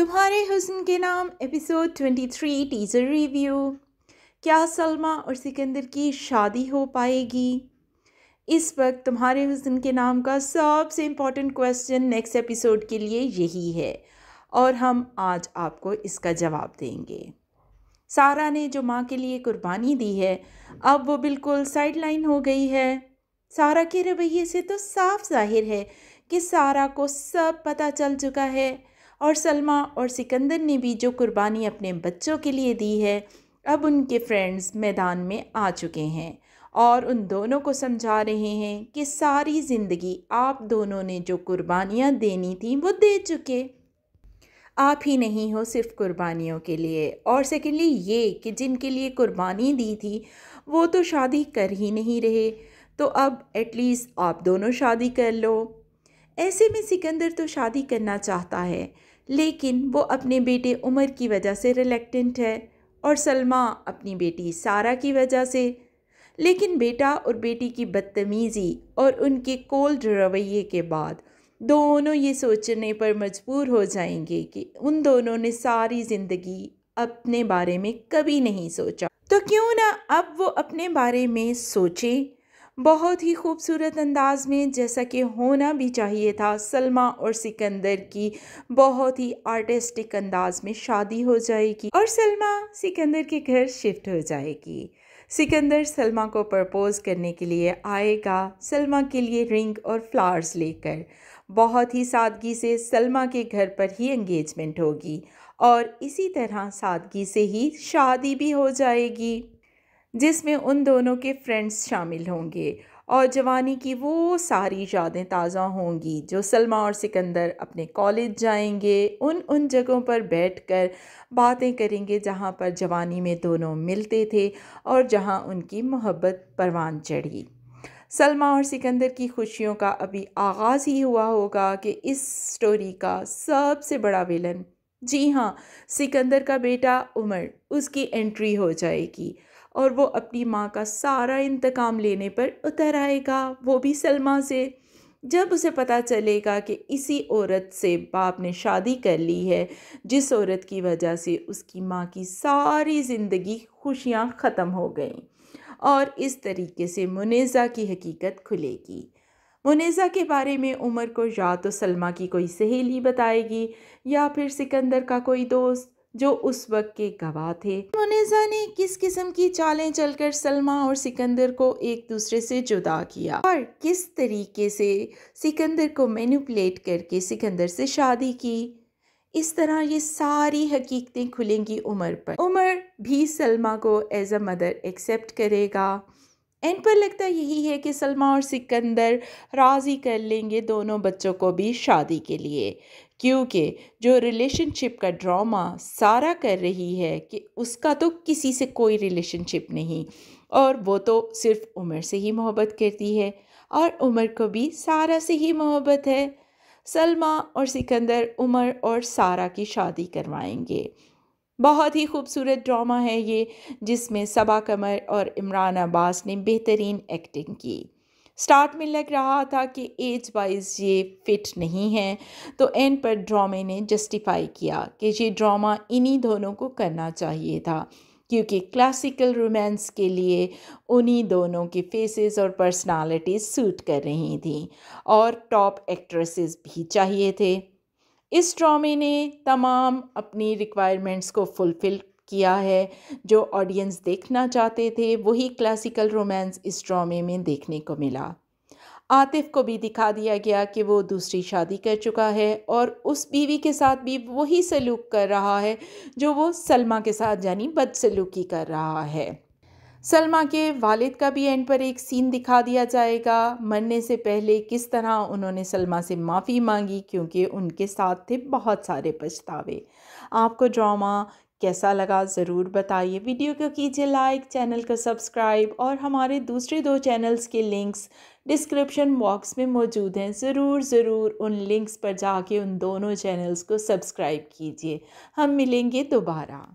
तुम्हारे हुसन के नाम एपिसोड 23 टीज़र रिव्यू क्या सलमा और सिकंदर की शादी हो पाएगी इस वक्त तुम्हारे हुसन के नाम का सबसे इम्पॉर्टेंट क्वेश्चन नेक्स्ट एपिसोड के लिए यही है और हम आज आपको इसका जवाब देंगे सारा ने जो माँ के लिए कुर्बानी दी है अब वो बिल्कुल साइड लाइन हो गई है सारा के रवैये से तो साफ जाहिर है कि सारा को सब पता चल चुका है और सलमा और सिकंदर ने भी जो कुर्बानी अपने बच्चों के लिए दी है अब उनके फ्रेंड्स मैदान में आ चुके हैं और उन दोनों को समझा रहे हैं कि सारी ज़िंदगी आप दोनों ने जो कुर्बानियाँ देनी थी वो दे चुके आप ही नहीं हो सिर्फ कुर्बानियों के लिए और सेकेंडली ये कि जिनके लिए कुर्बानी दी थी वो तो शादी कर ही नहीं रहे तो अब एटलीस्ट आप दोनों शादी कर लो ऐसे में सिकंदर तो शादी करना चाहता है लेकिन वो अपने बेटे उमर की वजह से रिलेक्टेंट है और सलमा अपनी बेटी सारा की वजह से लेकिन बेटा और बेटी की बदतमीज़ी और उनके कोल्ड रवैये के बाद दोनों ये सोचने पर मजबूर हो जाएंगे कि उन दोनों ने सारी ज़िंदगी अपने बारे में कभी नहीं सोचा तो क्यों ना अब वो अपने बारे में सोचें बहुत ही खूबसूरत अंदाज में जैसा कि होना भी चाहिए था सलमा और सिकंदर की बहुत ही आर्टिस्टिक अंदाज में शादी हो जाएगी और सलमा सिकंदर के घर शिफ्ट हो जाएगी सिकंदर सलमा को प्रपोज करने के लिए आएगा सलमा के लिए रिंग और फ्लावर्स लेकर बहुत ही सादगी से सलमा के घर पर ही एंगेजमेंट होगी और इसी तरह सादगी से ही शादी भी हो जाएगी जिसमें उन दोनों के फ्रेंड्स शामिल होंगे और जवानी की वो सारी यादें ताज़ा होंगी जो सलमा और सिकंदर अपने कॉलेज जाएंगे उन उन जगहों पर बैठकर बातें करेंगे जहाँ पर जवानी में दोनों मिलते थे और जहाँ उनकी मोहब्बत परवान चढ़ी सलमा और सिकंदर की खुशियों का अभी आगाज़ ही हुआ होगा कि इस स्टोरी का सबसे बड़ा विलन जी हाँ सिकंदर का बेटा उमर उसकी एंट्री हो जाएगी और वो अपनी माँ का सारा इंतकाम लेने पर उतर आएगा वो भी सलमा से जब उसे पता चलेगा कि इसी औरत से बाप ने शादी कर ली है जिस औरत की वजह से उसकी माँ की सारी ज़िंदगी खुशियाँ ख़त्म हो गई और इस तरीके से मुनेज़ा की हकीकत खुलेगी मुनेज़ा के बारे में उमर को या तो सलमा की कोई सहेली बताएगी या फिर सिकंदर का कोई दोस्त जो उस वक्त के गवाह थे उन्होंने जाने किस किस्म की चालें चलकर सलमा और सिकंदर को एक दूसरे से जुदा किया और किस तरीके से सिकंदर को मैनिपुलेट करके सिकंदर से शादी की इस तरह ये सारी हकीकतें खुलेंगी उमर पर उमर भी सलमा को एज अ मदर एक्सेप्ट करेगा एंड पर लगता यही है कि सलमा और सिकंदर राज़ी कर लेंगे दोनों बच्चों को भी शादी के लिए क्योंकि जो रिलेशनशिप का ड्रामा सारा कर रही है कि उसका तो किसी से कोई रिलेशनशिप नहीं और वो तो सिर्फ उमर से ही मोहब्बत करती है और उमर को भी सारा से ही मोहब्बत है सलमा और सिकंदर उमर और सारा की शादी करवाएंगे बहुत ही खूबसूरत ड्रामा है ये जिसमें सबा कमर और इमरान अब्बास ने बेहतरीन एक्टिंग की स्टार्ट में लग रहा था कि एज वाइज ये फिट नहीं है तो एंड पर ड्रामे ने जस्टिफाई किया कि ये ड्रामा इन्हीं दोनों को करना चाहिए था क्योंकि क्लासिकल रोमांस के लिए उन्हीं दोनों के फेसेस और पर्सनालिटीज़ सूट कर रही थी और टॉप एक्ट्रेसेस भी चाहिए थे इस ड्रामे ने तमाम अपनी रिक्वायरमेंट्स को फुलफ़िल किया है जो ऑडियंस देखना चाहते थे वही क्लासिकल रोमांस इस ड्रामे में देखने को मिला आतिफ को भी दिखा दिया गया कि वो दूसरी शादी कर चुका है और उस बीवी के साथ भी वही सलूक कर रहा है जो वो सलमा के साथ यानी बदसलूकी कर रहा है सलमा के वालिद का भी एंड पर एक सीन दिखा दिया जाएगा मरने से पहले किस तरह उन्होंने सलमा से माफ़ी मांगी क्योंकि उनके साथ थे बहुत सारे पछतावे आपको ड्रामा कैसा लगा ज़रूर बताइए वीडियो को कीजिए लाइक चैनल को सब्सक्राइब और हमारे दूसरे दो चैनल्स के लिंक्स डिस्क्रिप्शन बॉक्स में मौजूद हैं ज़रूर ज़रूर उन लिंक्स पर जाके उन दोनों चैनल्स को सब्सक्राइब कीजिए हम मिलेंगे दोबारा